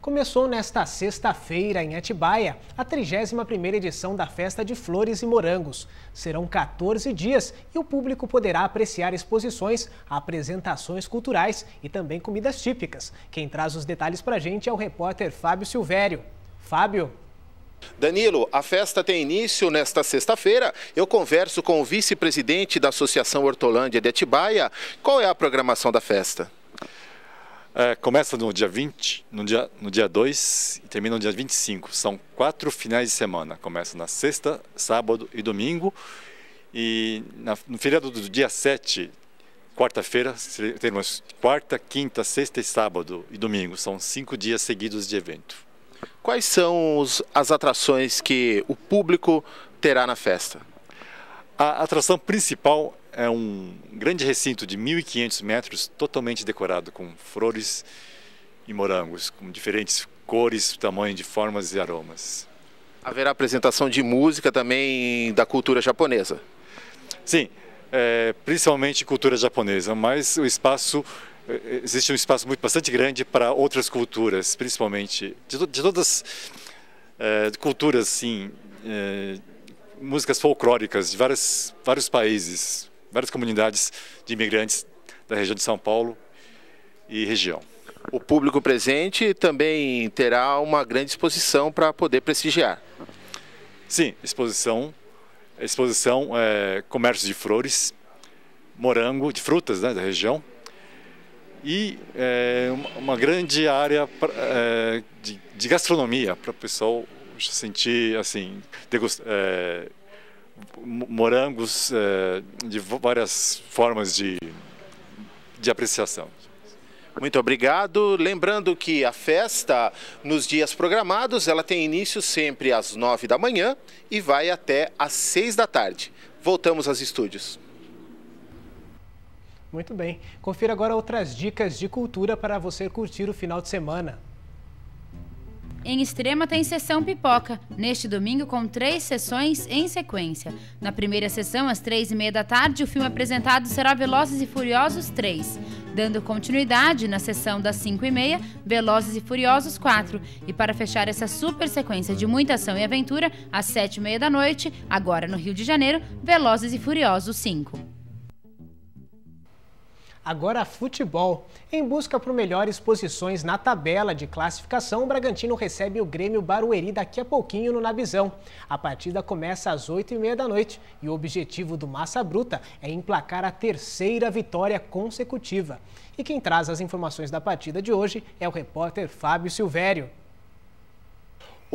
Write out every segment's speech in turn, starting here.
Começou nesta sexta-feira, em Atibaia, a 31ª edição da Festa de Flores e Morangos. Serão 14 dias e o público poderá apreciar exposições, apresentações culturais e também comidas típicas. Quem traz os detalhes para a gente é o repórter Fábio Silvério. Fábio. Danilo, a festa tem início nesta sexta-feira. Eu converso com o vice-presidente da Associação Hortolândia de Atibaia. Qual é a programação da festa? É, começa no dia 20, no dia, no dia 2 e termina no dia 25. São quatro finais de semana. Começa na sexta, sábado e domingo. E na, no feriado do dia 7, quarta-feira, teremos quarta, quinta, sexta e sábado e domingo. São cinco dias seguidos de evento. Quais são os, as atrações que o público terá na festa? A atração principal é um grande recinto de 1.500 metros, totalmente decorado com flores e morangos, com diferentes cores, tamanho de formas e aromas. Haverá apresentação de música também da cultura japonesa? Sim, é, principalmente cultura japonesa, mas o espaço é, existe um espaço muito bastante grande para outras culturas, principalmente de, de todas é, culturas, sim. É, músicas folclóricas de várias, vários países, várias comunidades de imigrantes da região de São Paulo e região. O público presente também terá uma grande exposição para poder prestigiar. Sim, exposição, exposição é, comércio de flores, morango, de frutas né, da região e é, uma grande área pra, é, de, de gastronomia para o pessoal senti assim é, morangos é, de várias formas de, de apreciação. Muito obrigado. Lembrando que a festa, nos dias programados, ela tem início sempre às nove da manhã e vai até às seis da tarde. Voltamos aos estúdios. Muito bem. Confira agora outras dicas de cultura para você curtir o final de semana em Extrema tem sessão pipoca, neste domingo com três sessões em sequência. Na primeira sessão, às três e meia da tarde, o filme apresentado será Velozes e Furiosos 3. Dando continuidade, na sessão das cinco e meia, Velozes e Furiosos 4. E para fechar essa super sequência de muita ação e aventura, às sete e meia da noite, agora no Rio de Janeiro, Velozes e Furiosos 5. Agora futebol. Em busca por melhores posições na tabela de classificação, o Bragantino recebe o Grêmio Barueri daqui a pouquinho no Nabizão. A partida começa às 8h30 da noite e o objetivo do Massa Bruta é emplacar a terceira vitória consecutiva. E quem traz as informações da partida de hoje é o repórter Fábio Silvério.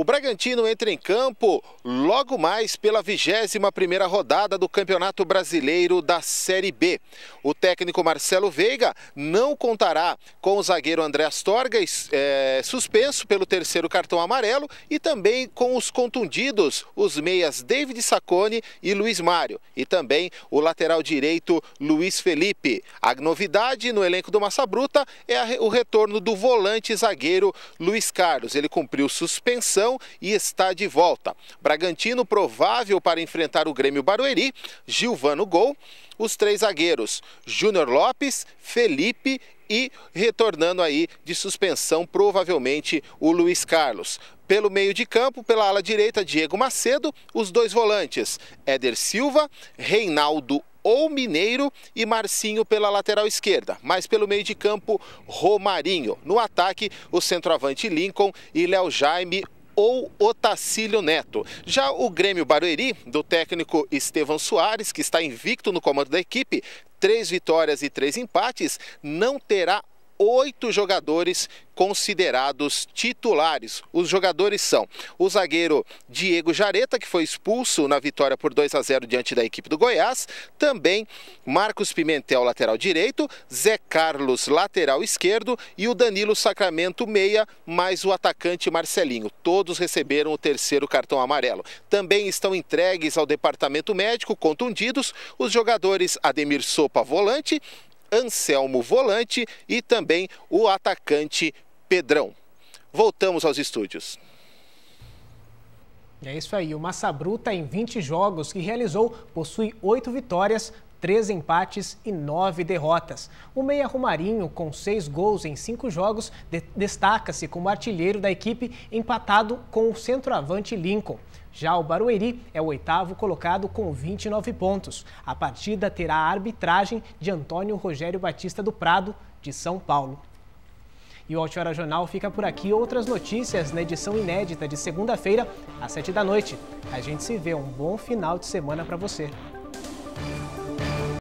O Bragantino entra em campo logo mais pela 21 rodada do Campeonato Brasileiro da Série B. O técnico Marcelo Veiga não contará com o zagueiro André Astorga, é, suspenso pelo terceiro cartão amarelo, e também com os contundidos, os meias David Sacone e Luiz Mário, e também o lateral direito Luiz Felipe. A novidade no elenco do Massa Bruta é o retorno do volante zagueiro Luiz Carlos. Ele cumpriu suspensão e está de volta. Bragantino provável para enfrentar o Grêmio Barueri, Gilvano Gol, os três zagueiros, Júnior Lopes, Felipe e retornando aí de suspensão, provavelmente o Luiz Carlos. Pelo meio de campo, pela ala direita, Diego Macedo, os dois volantes, Éder Silva, Reinaldo ou Mineiro e Marcinho pela lateral esquerda, mas pelo meio de campo Romarinho. No ataque, o centroavante Lincoln e Léo Jaime ou Otacílio Neto. Já o Grêmio Barueri, do técnico Estevão Soares, que está invicto no comando da equipe, três vitórias e três empates, não terá oito jogadores considerados titulares. Os jogadores são o zagueiro Diego Jareta, que foi expulso na vitória por 2 a 0 diante da equipe do Goiás, também Marcos Pimentel, lateral direito, Zé Carlos, lateral esquerdo e o Danilo Sacramento, meia, mais o atacante Marcelinho. Todos receberam o terceiro cartão amarelo. Também estão entregues ao departamento médico contundidos os jogadores Ademir Sopa, volante, Anselmo Volante e também o atacante Pedrão. Voltamos aos estúdios. É isso aí, o Massa Bruta em 20 jogos que realizou possui 8 vitórias, três empates e nove derrotas. O meia Romarinho, com seis gols em cinco jogos, de destaca-se como artilheiro da equipe, empatado com o centroavante Lincoln. Já o Barueri é o oitavo colocado com 29 pontos. A partida terá a arbitragem de Antônio Rogério Batista do Prado, de São Paulo. E o Alt Hora Jornal fica por aqui. Outras notícias na edição inédita de segunda-feira, às 7 da noite. A gente se vê. Um bom final de semana para você.